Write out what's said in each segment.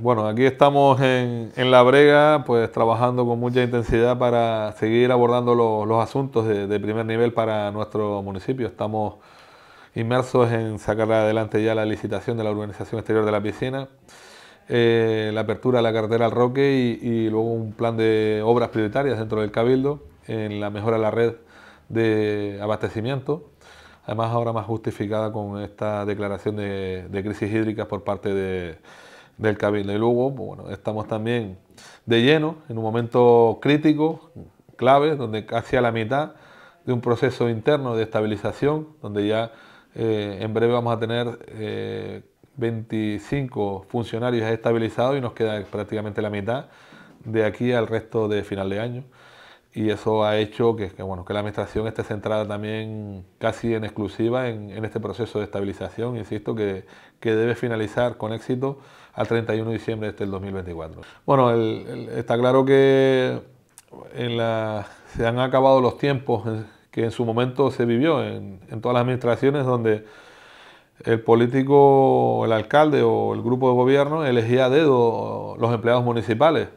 Bueno, aquí estamos en, La Brega, pues trabajando con mucha intensidad para seguir abordando los asuntos de, primer nivel para nuestro municipio. Estamos inmersos en sacar adelante ya la licitación de la urbanización exterior de la piscina, eh, la apertura de la carretera al Roque y, luego un plan de obras prioritarias dentro del Cabildo, en la mejora de la red de abastecimiento además ahora más justificada con esta declaración de, de crisis hídrica por parte de, del Cabildo. Y luego, bueno, estamos también de lleno en un momento crítico, clave, donde casi a la mitad de un proceso interno de estabilización, donde ya eh, en breve vamos a tener 25 eh, funcionarios estabilizados y nos queda prácticamente la mitad de aquí al resto de final de año. Y eso ha hecho que, bueno, que la Administración esté centrada también casi en exclusiva en, este proceso de estabilización, insisto, que, que debe finalizar con éxito al 31 de diciembre del este, 2024. Bueno, está claro que en la, se han acabado los tiempos eh, que en su momento se vivió en, todas las administraciones donde el político, el alcalde o el grupo de gobierno elegía a dedo los empleados municipales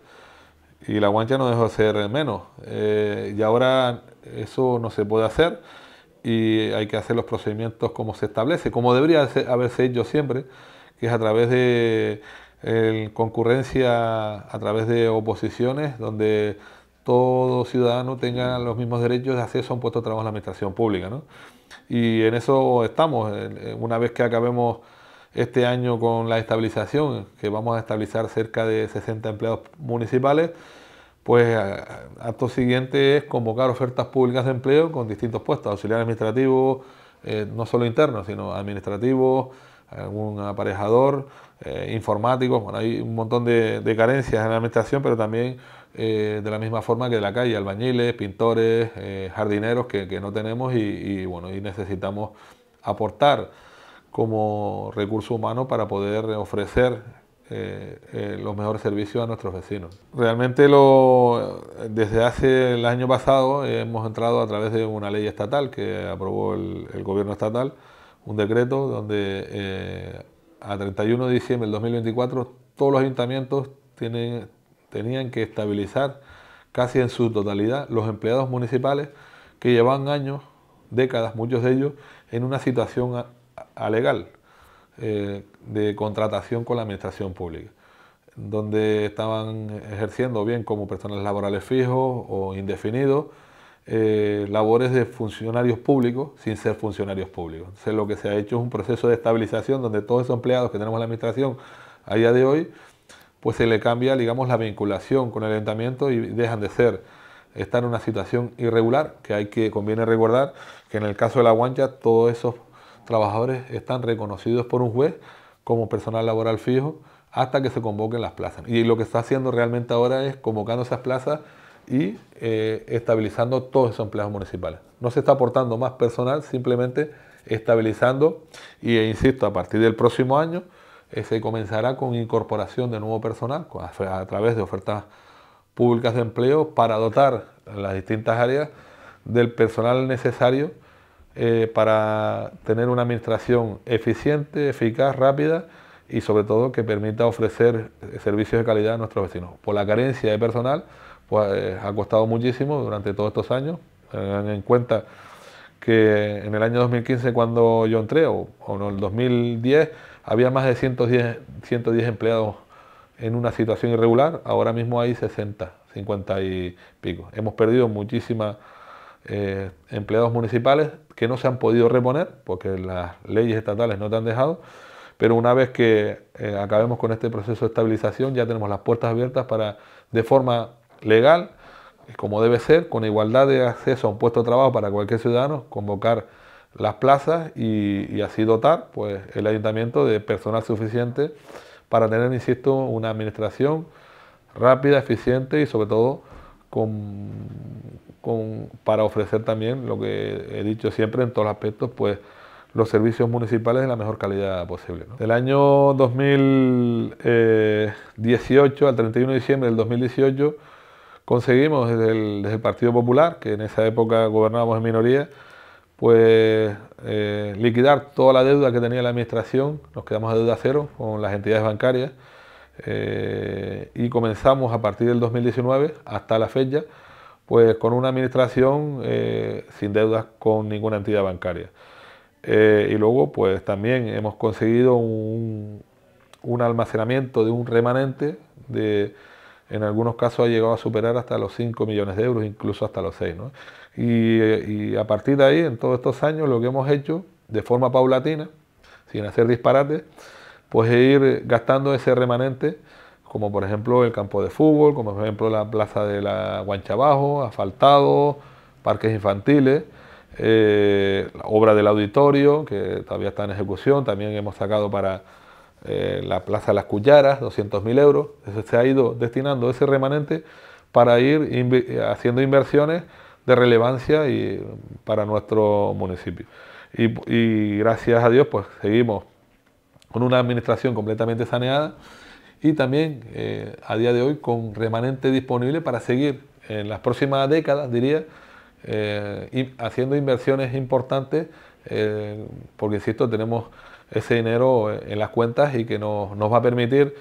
y la guancha no dejó de ser menos. Eh, y ahora eso no se puede hacer y hay que hacer los procedimientos como se establece, como debería haberse hecho siempre que es a través de concurrencia, a través de oposiciones, donde todo ciudadano tenga los mismos derechos de acceso a un puesto de trabajo en la administración pública. Y en eso estamos. Una vez que acabemos este año con la estabilización, que vamos a estabilizar cerca de 60 empleados municipales, pues acto siguiente es convocar ofertas públicas de empleo con distintos puestos, auxiliar administrativo, eh, no solo internos, sino administrativos, algún aparejador, eh, informáticos, bueno, hay un montón de, carencias en la administración, pero también eh, de la misma forma que de la calle, albañiles, pintores, eh, jardineros que, no tenemos y, bueno, y necesitamos aportar como recurso humano para poder ofrecer los mejores servicios a nuestros vecinos. Realmente desde hace el año pasado hemos entrado a través de una ley estatal que aprobó el gobierno estatal un decreto donde eh, a 31 de diciembre del 2024 todos los ayuntamientos tienen, tenían que estabilizar casi en su totalidad los empleados municipales que llevaban años, décadas, muchos de ellos, en una situación alegal eh, de contratación con la administración pública, donde estaban ejerciendo bien como personas laborales fijos o indefinidos eh, labores de funcionarios públicos sin ser funcionarios públicos. Entonces lo que se ha hecho es un proceso de estabilización donde todos esos empleados que tenemos en la administración a día de hoy, pues se le cambia, digamos, la vinculación con el ayuntamiento y dejan de ser, estar en una situación irregular, que hay que, conviene recordar que en el caso de la guancha todos esos trabajadores están reconocidos por un juez como personal laboral fijo hasta que se convoquen las plazas. Y lo que está haciendo realmente ahora es convocando esas plazas y eh, estabilizando todos esos empleados municipales. No se está aportando más personal, simplemente estabilizando y, e insisto, a partir del próximo año eh, se comenzará con incorporación de nuevo personal a, través de ofertas públicas de empleo para dotar las distintas áreas del personal necesario eh, para tener una administración eficiente, eficaz, rápida y sobre todo que permita ofrecer servicios de calidad a nuestros vecinos. Por la carencia de personal, pues, eh, ha costado muchísimo durante todos estos años. Tengan en cuenta que en el año 2015 cuando yo entré, o, en el 2010, había más de 110, empleados en una situación irregular, ahora mismo hay 60, 50 y pico. Hemos perdido muchísimos eh, empleados municipales que no se han podido reponer porque las leyes estatales no te han dejado, pero una vez que eh, acabemos con este proceso de estabilización ya tenemos las puertas abiertas para de forma legal, como debe ser, con igualdad de acceso a un puesto de trabajo para cualquier ciudadano, convocar las plazas y, así dotar pues, el ayuntamiento de personal suficiente para tener, insisto, una administración rápida, eficiente y sobre todo para ofrecer también lo que he dicho siempre en todos los aspectos, pues los servicios municipales de la mejor calidad posible. Del año 2018 eh, al 31 de diciembre del 2018 conseguimos desde el, Partido Popular, que en esa época gobernábamos en minoría, pues eh, liquidar toda la deuda que tenía la administración, nos quedamos a deuda cero con las entidades bancarias eh, y comenzamos a partir del 2019 hasta la fecha, pues con una administración eh, sin deudas con ninguna entidad bancaria. y luego pues también hemos conseguido un almacenamiento de un remanente de en algunos casos ha llegado a superar hasta los 5 millones de euros, incluso hasta los 6. Y, a partir de ahí, en todos estos años, lo que hemos hecho de forma paulatina, sin hacer disparates, pues es ir gastando ese remanente, como por ejemplo el campo de fútbol, como por ejemplo la plaza de la Guanchabajo, asfaltado, parques infantiles, eh, la obra del auditorio, que todavía está en ejecución, también hemos sacado para eh, la Plaza Las Cullaras, 200.000 euros. se ha ido destinando ese remanente para ir haciendo inversiones de relevancia y, para nuestro municipio. Y, gracias a Dios, pues seguimos con una administración completamente saneada y también eh, a día de hoy con remanente disponible para seguir en las próximas décadas, diría, eh, haciendo inversiones importantes, porque insisto, tenemos ese dinero en las cuentas y que nos, va a permitir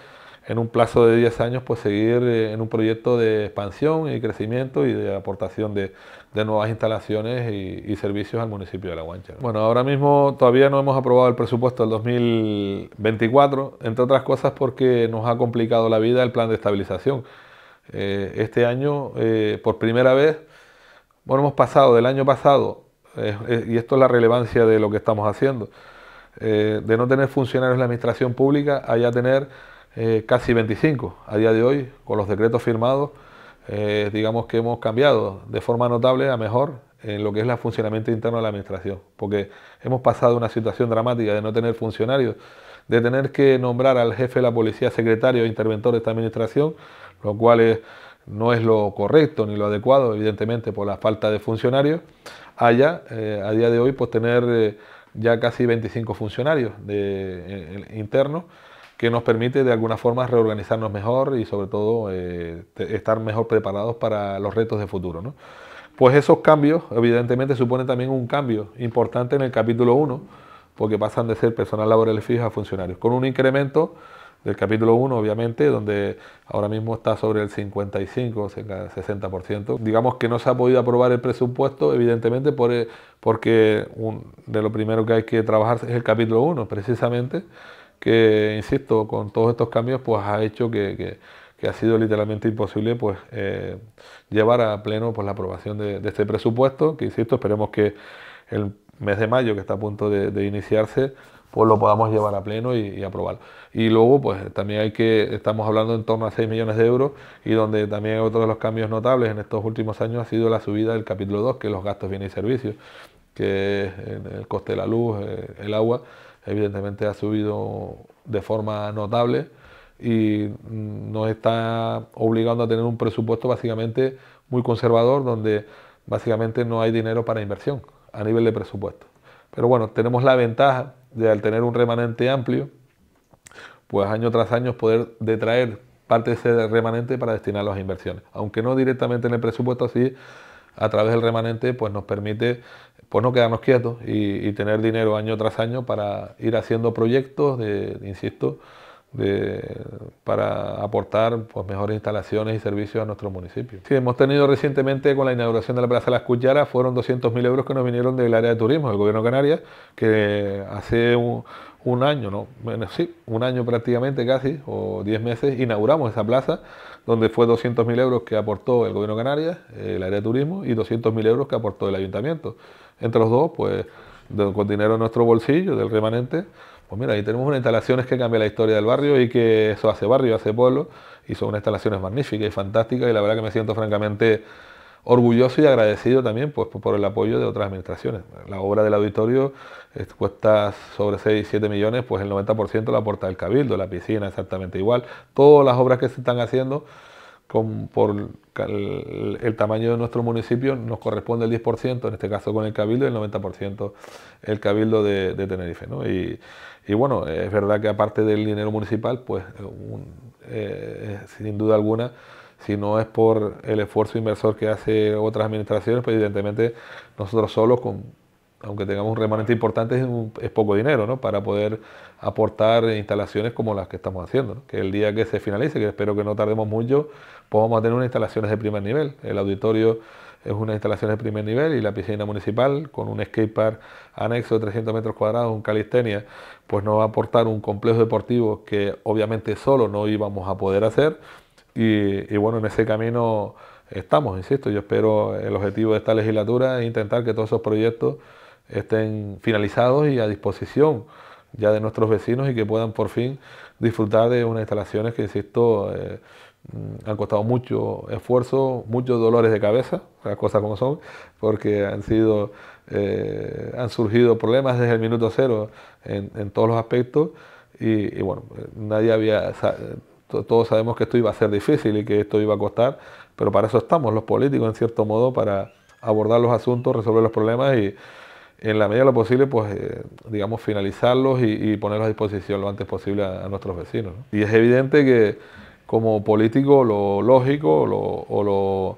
en un plazo de 10 años pues seguir eh, en un proyecto de expansión y crecimiento y de aportación de, de nuevas instalaciones y, servicios al municipio de La Guancha. Bueno, ahora mismo todavía no hemos aprobado el presupuesto del 2024, entre otras cosas porque nos ha complicado la vida el plan de estabilización. Eh, este año, eh, por primera vez, bueno, hemos pasado del año pasado, y esto es la relevancia de lo que estamos haciendo, eh, de no tener funcionarios en la administración pública a tener eh, casi 25 a día de hoy con los decretos firmados. Eh, digamos que hemos cambiado de forma notable a mejor en lo que es el funcionamiento interno de la administración, porque hemos pasado de una situación dramática de no tener funcionarios, de tener que nombrar al jefe de la policía secretario e interventor de esta administración, lo cual no es lo correcto ni lo adecuado, evidentemente, por la falta de funcionarios, haya a día de hoy, pues tener ya casi 25 funcionarios internos que nos permite de alguna forma reorganizarnos mejor y sobre todo eh, estar mejor preparados para los retos de futuro. Pues esos cambios evidentemente suponen también un cambio importante en el capítulo 1, porque pasan de ser personal laboral fijo a funcionarios, con un incremento del capítulo 1, obviamente, donde ahora mismo está sobre el 55, 60%. Digamos que no se ha podido aprobar el presupuesto, evidentemente, por, eh, porque de lo primero que hay que trabajar es el capítulo 1, precisamente, que, insisto, con todos estos cambios, pues ha hecho que, ha sido literalmente imposible pues, eh, llevar a pleno pues, la aprobación de, este presupuesto, que, insisto, esperemos que el mes de mayo, que está a punto de iniciarse, pues lo podamos llevar a pleno y, aprobar Y luego, pues también hay que, estamos hablando en torno a 6 millones de euros y donde también otro de los cambios notables en estos últimos años ha sido la subida del capítulo 2, que es los gastos, bienes y servicios, que es el coste de la luz, eh, el agua, evidentemente ha subido de forma notable y mm, nos está obligando a tener un presupuesto básicamente muy conservador donde básicamente no hay dinero para inversión a nivel de presupuesto. Pero bueno, tenemos la ventaja de al tener un remanente amplio, pues año tras año poder detraer parte de ese remanente para destinarlo a inversiones. Aunque no directamente en el presupuesto, así a través del remanente pues nos permite pues, no quedarnos quietos y, y tener dinero año tras año para ir haciendo proyectos, de, insisto, para aportar pues, mejores instalaciones y servicios a nuestro municipio. Sí, hemos tenido recientemente con la inauguración de la Plaza Las Cucharas, fueron 200.000 euros que nos vinieron del área de turismo del Gobierno de Canarias, que hace un, año, no, menos sí, un año prácticamente casi, o 10 meses, inauguramos esa plaza, donde fue 200.000 euros que aportó el Gobierno de Canarias, el área de turismo, y 200.000 euros que aportó el ayuntamiento. Entre los dos, pues, con dinero en nuestro bolsillo, del remanente, pues mira, ahí tenemos unas instalaciones que cambian la historia del barrio y que eso hace barrio, hace pueblo, y son unas instalaciones magníficas y fantásticas, y la verdad que me siento francamente orgulloso y agradecido también pues, por el apoyo de otras administraciones. La obra del auditorio eh, cuesta sobre 6, 7 millones, pues el 90% la aporta el cabildo, la piscina exactamente igual, todas las obras que se están haciendo por el, tamaño de nuestro municipio nos corresponde el 10%, en este caso con el Cabildo, y el 90% el Cabildo de, Tenerife. ¿no? Y bueno, es verdad que aparte del dinero municipal, pues eh, sin duda alguna, si no es por el esfuerzo inversor que hace otras administraciones, pues evidentemente nosotros solos, con, aunque tengamos un remanente importante, es, poco dinero para poder aportar instalaciones como las que estamos haciendo. Que el día que se finalice, que espero que no tardemos mucho, podamos pues a tener unas instalaciones de primer nivel. El auditorio es una instalación de primer nivel y la piscina municipal con un skatepark anexo de 300 metros cuadrados, un calistenia, pues nos va a aportar un complejo deportivo que obviamente solo no íbamos a poder hacer y, bueno, en ese camino estamos, insisto, yo espero el objetivo de esta legislatura es intentar que todos esos proyectos estén finalizados y a disposición ya de nuestros vecinos y que puedan por fin disfrutar de unas instalaciones que, insisto, eh, Mm, han costado mucho esfuerzo, muchos dolores de cabeza, las cosas como son, porque han sido, eh, han surgido problemas desde el minuto cero en, todos los aspectos y, bueno, nadie había, todos sabemos que esto iba a ser difícil y que esto iba a costar, pero para eso estamos los políticos en cierto modo, para abordar los asuntos, resolver los problemas y en la medida de lo posible, pues, eh, digamos, finalizarlos y, ponerlos a disposición lo antes posible a, nuestros vecinos. Y es evidente que como político lo lógico o,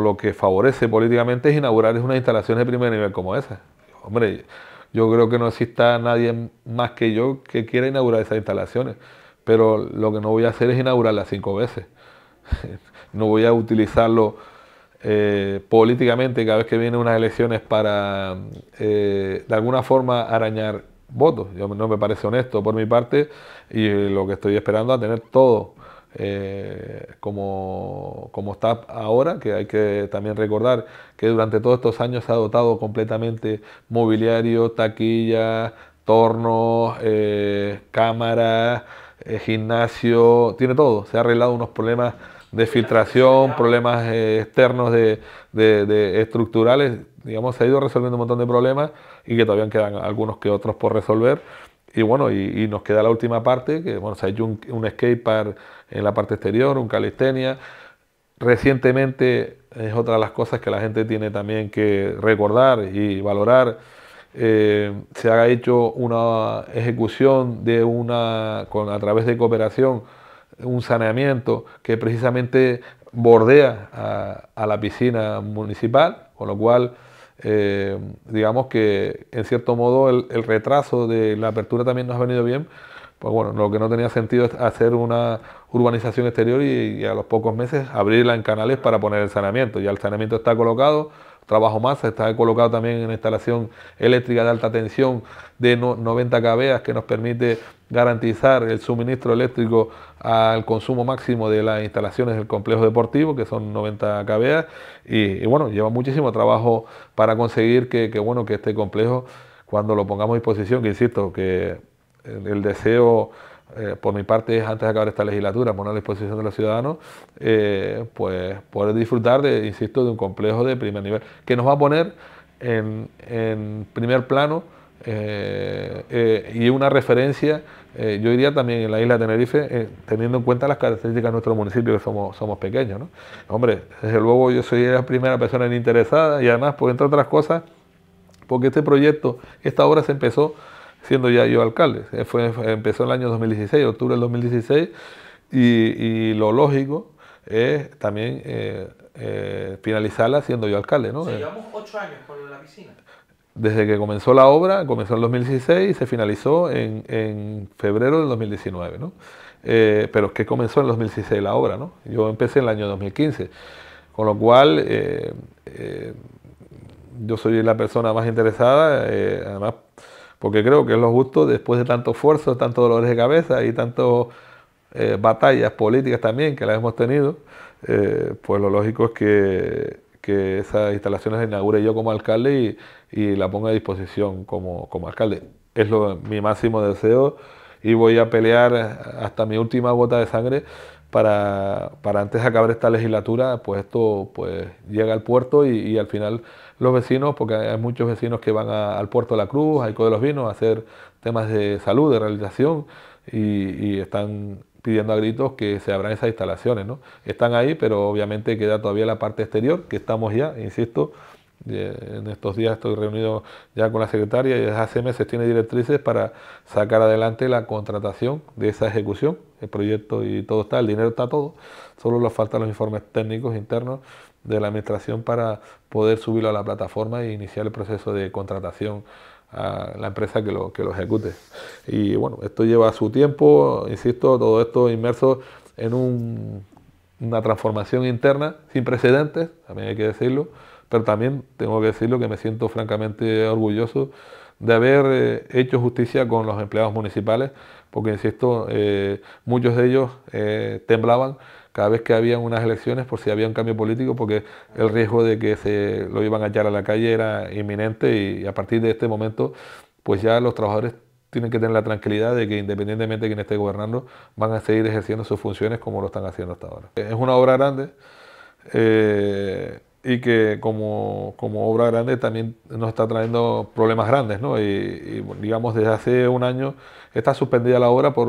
lo, que favorece políticamente es inaugurar unas instalaciones de primer nivel como esa. Hombre, yo creo que no exista nadie más que yo que quiera inaugurar esas instalaciones, pero lo que no voy a hacer es inaugurarlas cinco veces. no voy a utilizarlo eh, políticamente cada vez que vienen unas elecciones para eh, de alguna forma arañar votos. no me parece honesto por mi parte y lo que estoy esperando es tener todo eh, como, está ahora, que hay que también recordar que durante todos estos años se ha dotado completamente mobiliario, taquilla, tornos, eh, cámaras, eh, gimnasio, tiene todo. Se ha arreglado unos problemas de filtración, problemas externos de, estructurales, digamos, se ha ido resolviendo un montón de problemas y que todavía quedan algunos que otros por resolver y bueno, y, nos queda la última parte, que bueno, se ha hecho un, un skatepark en la parte exterior, un calistenia. Recientemente es otra de las cosas que la gente tiene también que recordar y valorar. Eh, se ha hecho una ejecución de una, a través de cooperación, un saneamiento que precisamente bordea a la piscina municipal, con lo cual eh, digamos que en cierto modo el, el, retraso de la apertura también nos ha venido bien pues bueno, lo que no tenía sentido es hacer una urbanización exterior y, a los pocos meses abrirla en canales para poner el saneamiento. Ya el saneamiento está colocado, trabajo más, está colocado también en instalación eléctrica de alta tensión de 90 kVA que nos permite garantizar el suministro eléctrico al consumo máximo de las instalaciones del complejo deportivo, que son 90 kVA, y, bueno, lleva muchísimo trabajo para conseguir que, bueno, que este complejo, cuando lo pongamos a disposición, que insisto, que el deseo eh, por mi parte es antes de acabar esta legislatura, poner a disposición de los ciudadanos, eh, pues poder disfrutar de, insisto, de un complejo de primer nivel, que nos va a poner en, primer plano eh, y una referencia, yo diría también en la isla de Tenerife, teniendo en cuenta las características de nuestro municipio, que somos, somos pequeños. Hombre, desde luego yo soy la primera persona interesada y además, pues entre otras cosas, porque este proyecto, esta obra se empezó siendo ya yo alcalde. Eh, fue, empezó en el año 2016, octubre del 2016, y, lo lógico es también eh, eh, finalizarla siendo yo alcalde. ¿no? llevamos ocho años con la piscina. Desde que comenzó la obra, comenzó en 2016 y se finalizó en, febrero del 2019. pero es que comenzó en 2016 la obra, ¿no? Yo empecé en el año 2015, con lo cual yo soy la persona más interesada, además porque creo que es lo justo después de tanto esfuerzo, tantos dolores de cabeza y tantas eh, batallas políticas también que las hemos tenido, eh, pues lo lógico es que, que, esas instalaciones las inaugure yo como alcalde y, y la ponga a disposición como, alcalde. Es mi máximo deseo y voy a pelear hasta mi última gota de sangre para, antes de acabar esta legislatura, pues esto pues llega al puerto y al final los vecinos, porque hay muchos vecinos que van al puerto de la Cruz, al Ico de los Vinos, a hacer temas de salud, de realización, y, están pidiendo a gritos que se abran esas instalaciones. ¿no? Están ahí, pero obviamente queda todavía la parte exterior, que estamos ya, insisto, eh, en estos días estoy reunido ya con la secretaria y desde hace meses tiene directrices para sacar adelante la contratación de esa ejecución. El proyecto y todo está, el dinero está todo, solo nos faltan los informes técnicos internos de la administración para poder subirlo a la plataforma e iniciar el proceso de contratación a la empresa que lo, que lo ejecute. Y bueno, esto lleva su tiempo, insisto, todo esto inmerso en una transformación interna sin precedentes, también hay que decirlo, pero también tengo que decirlo que me siento francamente orgulloso de haber eh, hecho justicia con los empleados municipales, porque insisto, eh, muchos de ellos eh, temblaban cada vez que habían unas elecciones por si había un cambio político, porque el riesgo de que se lo iban a echar a la calle era inminente y, a partir de este momento pues ya los trabajadores tienen que tener la tranquilidad de que independientemente de quién esté gobernando, van a seguir ejerciendo sus funciones como lo están haciendo hasta ahora. Es una obra grande eh, y que como, obra grande también nos está trayendo problemas grandes, ¿no? Y, digamos, desde hace un año está suspendida la obra por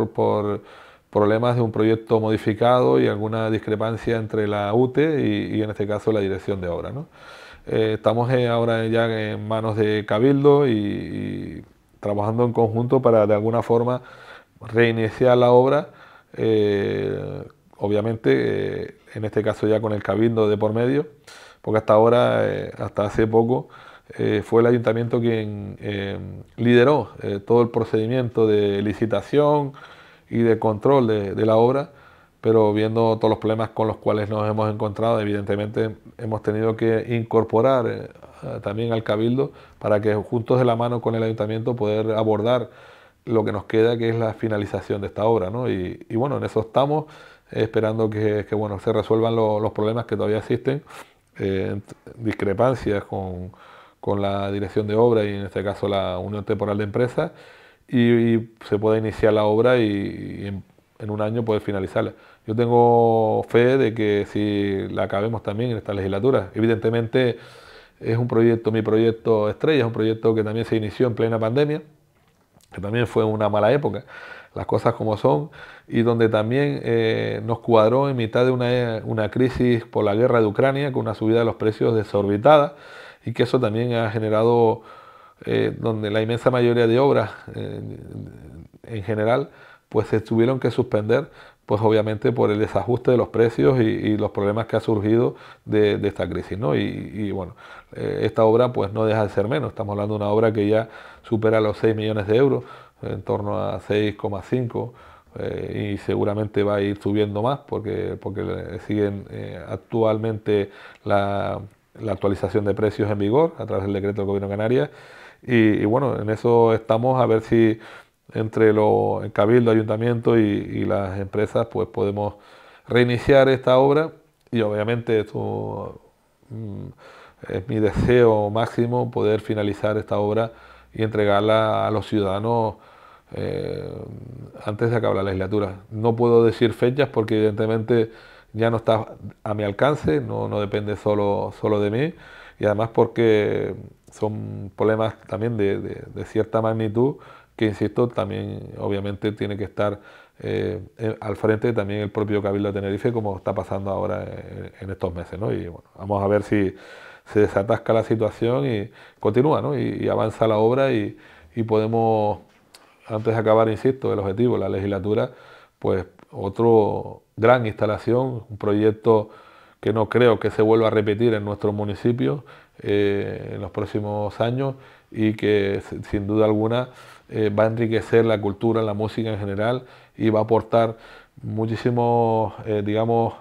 problemas de un proyecto modificado y alguna discrepancia entre la UTE y, en este caso la dirección de obra. ¿no? Eh, estamos eh, ahora ya en manos de Cabildo y, trabajando en conjunto para de alguna forma reiniciar la obra, eh, obviamente en este caso ya con el Cabildo de por medio, porque hasta ahora, hasta hace poco, fue el ayuntamiento quien lideró todo el procedimiento de licitación, y de control de, la obra, pero viendo todos los problemas con los cuales nos hemos encontrado, evidentemente hemos tenido que incorporar eh, también al cabildo para que juntos de la mano con el ayuntamiento poder abordar lo que nos queda, que es la finalización de esta obra. ¿no? Y, bueno, en eso estamos, esperando que, bueno, se resuelvan los problemas que todavía existen, eh, discrepancias con, con la dirección de obra y en este caso la unión temporal de empresas y, se pueda iniciar la obra y, en, un año poder finalizarla. Yo tengo fe de que si la acabemos también en esta legislatura, evidentemente es un proyecto, mi proyecto estrella, es un proyecto que también se inició en plena pandemia, que también fue una mala época, las cosas como son, y donde también eh, nos cuadró en mitad de una, una, crisis por la guerra de Ucrania, con una subida de los precios desorbitada, y que eso también ha generado eh, donde la inmensa mayoría de obras eh, en general pues se tuvieron que suspender pues obviamente por el desajuste de los precios y, los problemas que ha surgido de, esta crisis. Y, bueno, eh, esta obra pues no deja de ser menos, estamos hablando de una obra que ya supera los 6 millones de euros, en torno a 6,5 y seguramente va a ir subiendo más porque, porque siguen actualmente la, la actualización de precios en vigor a través del decreto del Gobierno de Canarias y, bueno, en eso estamos a ver si entre el cabildo, ayuntamiento y, las empresas pues podemos reiniciar esta obra y obviamente esto mm, es mi deseo máximo poder finalizar esta obra y entregarla a los ciudadanos eh, antes de acabar la legislatura. No puedo decir fechas porque evidentemente ya no está a mi alcance, no, no depende solo, solo de mí y además porque son problemas también de, cierta magnitud que, insisto, también obviamente tiene que estar eh, al frente también el propio Cabildo de Tenerife, como está pasando ahora eh, en, estos meses. ¿no? Y bueno, vamos a ver si se desatasca la situación y continúa, ¿no? y, avanza la obra y, y, podemos, antes de acabar, insisto, el objetivo, la legislatura, pues otro gran instalación, un proyecto que no creo que se vuelva a repetir en nuestro municipio eh, en los próximos años y que sin duda alguna eh, va a enriquecer la cultura, la música en general y va a aportar muchísimos, eh, digamos,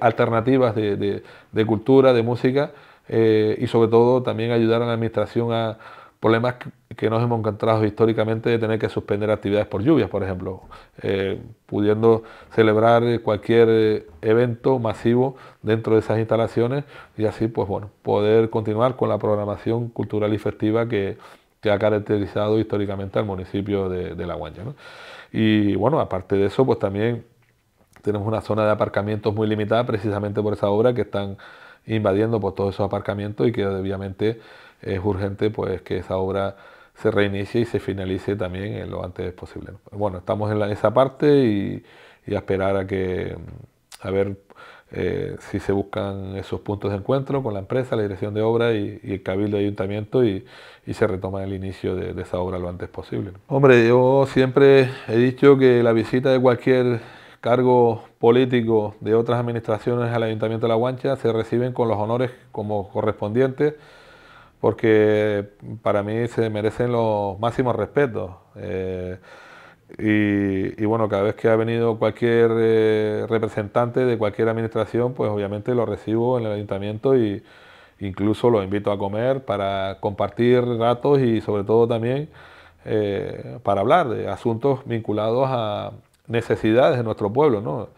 alternativas de, de, cultura, de música y sobre todo también ayudar a la administración a problemas que nos hemos encontrado históricamente de tener que suspender actividades por lluvias, por ejemplo, eh, pudiendo celebrar cualquier eh, evento masivo dentro de esas instalaciones y así, pues bueno, poder continuar con la programación cultural y festiva que, que ha caracterizado históricamente al municipio de, La Guancha. Y bueno, aparte de eso, pues también tenemos una zona de aparcamientos muy limitada precisamente por esa obra que están invadiendo pues, todos esos aparcamientos y que obviamente es urgente pues que esa obra se reinicie y se finalice también en lo antes posible. Bueno, estamos en esa parte y, a esperar a que mm, a ver eh, si se buscan esos puntos de encuentro con la empresa, la dirección de obra y, el cabildo de ayuntamiento y, se retoma el inicio de, de, esa obra lo antes posible. Hombre, yo siempre he dicho que la visita de cualquier cargo político de otras administraciones al Ayuntamiento de La Guancha se reciben con los honores como correspondientes porque para mí se merecen los máximos respetos. Eh, y, bueno, cada vez que ha venido cualquier eh, representante de cualquier administración, pues obviamente lo recibo en el ayuntamiento e incluso lo invito a comer para compartir ratos y sobre todo también eh, para hablar de asuntos vinculados a necesidades de nuestro pueblo.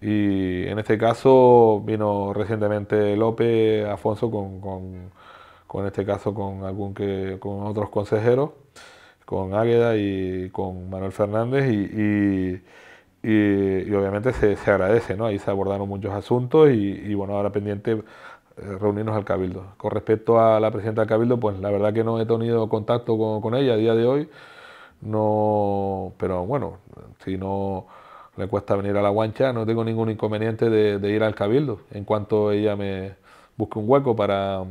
Y en este caso vino recientemente López Afonso con con este caso con, algún que, con otros consejeros, con Águeda y con Manuel Fernández y, obviamente se, agradece, ¿no? Ahí se abordaron muchos asuntos y, bueno, ahora pendiente eh, reunirnos al Cabildo. Con respecto a la presidenta del Cabildo, pues la verdad que no he tenido contacto con, ella a día de hoy, no, pero bueno, si no le cuesta venir a la guancha, no tengo ningún inconveniente de ir al Cabildo en cuanto ella me busque un hueco para,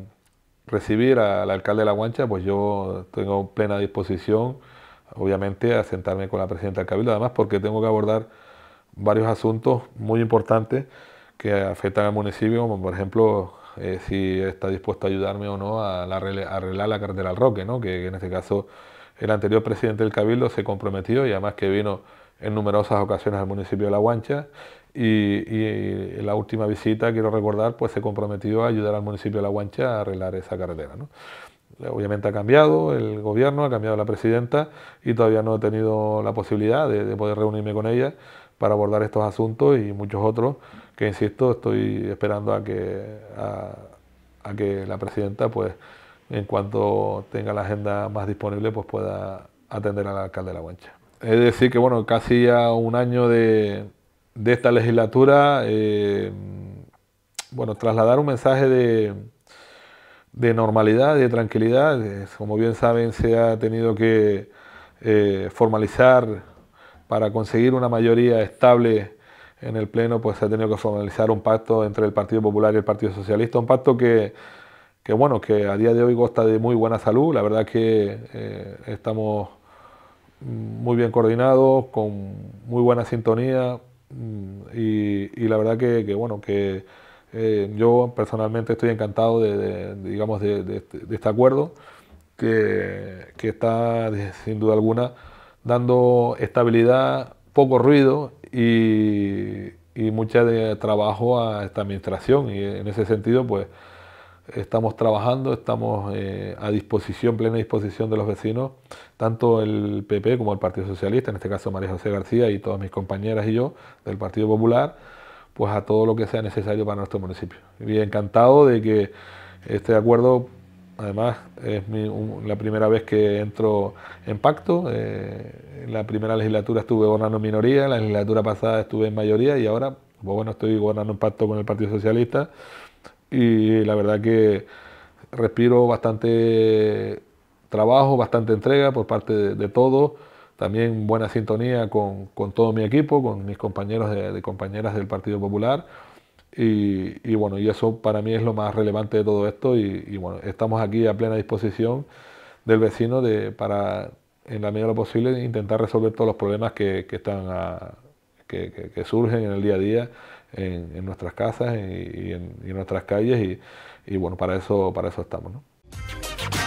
recibir al alcalde de La Guancha, pues yo tengo plena disposición, obviamente, a sentarme con la presidenta del Cabildo, además porque tengo que abordar varios asuntos muy importantes que afectan al municipio, como por ejemplo eh, si está dispuesto a ayudarme o no a, arreglar la carretera al Roque, ¿no? que en este caso el anterior presidente del Cabildo se comprometió y además que vino en numerosas ocasiones al municipio de La Guancha y, en eh, la última visita, quiero recordar, pues se comprometió a ayudar al municipio de La Guancha a arreglar esa carretera. Obviamente ha cambiado el gobierno, ha cambiado la presidenta y todavía no he tenido la posibilidad de, poder reunirme con ella para abordar estos asuntos y muchos otros que, insisto, estoy esperando a que, a, que la presidenta, pues en cuanto tenga la agenda más disponible, pues pueda atender al alcalde de La Guancha. Es decir, que bueno, casi ya un año de, de esta legislatura, eh, bueno, trasladar un mensaje de, normalidad, de tranquilidad. Como bien saben, se ha tenido que eh, formalizar para conseguir una mayoría estable en el Pleno, pues se ha tenido que formalizar un pacto entre el Partido Popular y el Partido Socialista, un pacto que, bueno, que a día de hoy goza de muy buena salud. La verdad que eh, estamos muy bien coordinados, con muy buena sintonía, Mm, y, la verdad que, bueno, que eh, yo personalmente estoy encantado de, este, este acuerdo que, está, sin duda alguna, dando estabilidad, poco ruido y, y mucho de trabajo a esta administración. Y en ese sentido, pues estamos trabajando, estamos eh, a disposición, plena disposición de los vecinos, tanto el PP como el Partido Socialista, en este caso María José García y todas mis compañeras y yo del Partido Popular, pues a todo lo que sea necesario para nuestro municipio. Y encantado de que este acuerdo, además, es la primera vez que entro en pacto, eh, en la primera legislatura estuve gobernando en minoría, en la legislatura pasada estuve en mayoría y ahora, pues bueno, estoy gobernando en pacto con el Partido Socialista y la verdad que respiro bastante trabajo, bastante entrega por parte de, todos, también buena sintonía con, todo mi equipo, con mis compañeros de, compañeras del Partido Popular. Y, bueno, y eso para mí es lo más relevante de todo esto y, bueno, estamos aquí a plena disposición del vecino para, en la medida de lo posible, intentar resolver todos los problemas que surgen en el día a día en, nuestras casas y, en, nuestras calles y, bueno, para eso, para eso estamos. ¿no?